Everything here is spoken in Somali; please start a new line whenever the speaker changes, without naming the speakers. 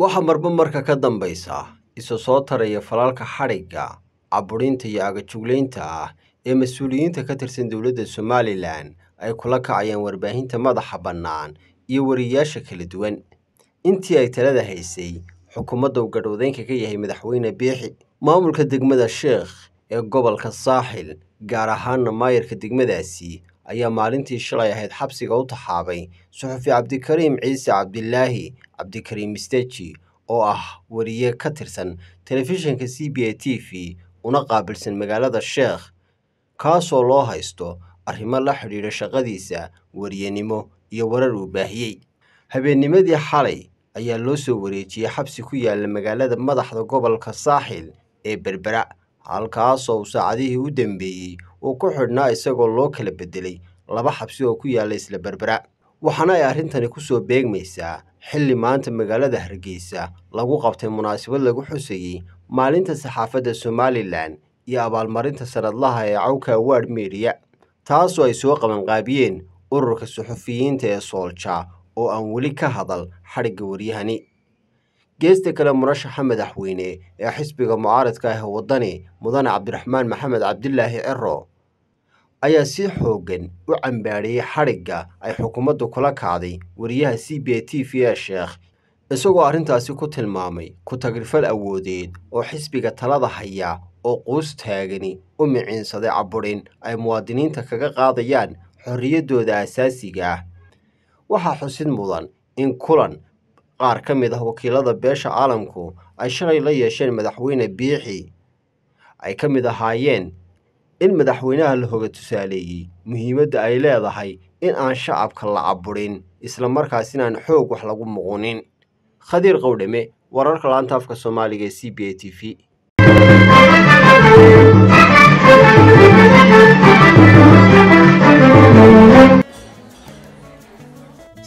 waxaa marba marka ka dambaysa isa soo taraya falaalka xadhigga caburinta iyo agajuglaynta ah ee mas-uuliyiinta ka tirsan dowladda somalilan ay kula kacayeen warbaahinta madaxa bannaan iyo wariyayaasha kala duwan intii ay talada haysay xukuumadda uu gadhwadeynka ka yahay madaxweyne biixi maamulka degmada sheekh ee gobolka saaxil gaar ahaanna maayarka degmadaasi ayaa maalintii shalay ahayd xabsiga u taxaabay suxufi cabdikariim ciise cabdilaahi cabdikariim misteji oo ah weriye ka tirsan telefishinka c b a t v una qaabilsan magaalada sheekh kaasoo loo haysto arrimo la xidhiidha shaqadiisa weriyenimo iyo warar uu baahiyey habeennimadii xalay ayaa loo soo wareejiyey xabsi ku yaalla magaalada madaxda gobolka saaxil ee berbera halkaasoo saacadihii u dambeeyey uu ku xidhnaa isagoo loo kala beddelay laba xabsi oo ku yaalla isla berbera waxaana ay arrintani ku soo beegmaysaa xilli maanta magaalada hargeysa lagu qabtay munaasabad lagu xusayey maalinta saxaafadda somalilan iyo abaalmarinta sanadlaha ee cawka award media taasoo ay soo qabanqaabiyeen ururka saxufiyiinta ee soolja oo aan weli ka hadal xadhigga waryahani geesta kale murashaxa madaxweyne ee xisbiga mucaaradka ah ee waddani mudane cabdiraxmaan maxamed cabdilaahi cero ayaa si xooggan u cambaadhiyey xadhigga ay xukuumaddu kula kacday wariyaha c b a t v e sheekh isagoo arrintaasi ku tilmaamay ku-tagrifal awoodeed oo xisbiga talada haya oo quus taagani u miciinsaday caburin ay muwaadiniinta kaga qaadayaan xorriyaddooda aasaasiga ah waxaa xusid mudan in kulan qaar ka mid ah wakiilada beesha caalamku ay shalay la yeesheen madaxweyne biixi ay ka mid ahaayeen in madaxweynaha la hoga tusaaleeyey muhiimadda ay leedahay in aan shacabka la caburin isla markaas inaan xoog wax lagu muqunin khadiir qowdhame wararka laanta afka soomaaliga ee c b a t v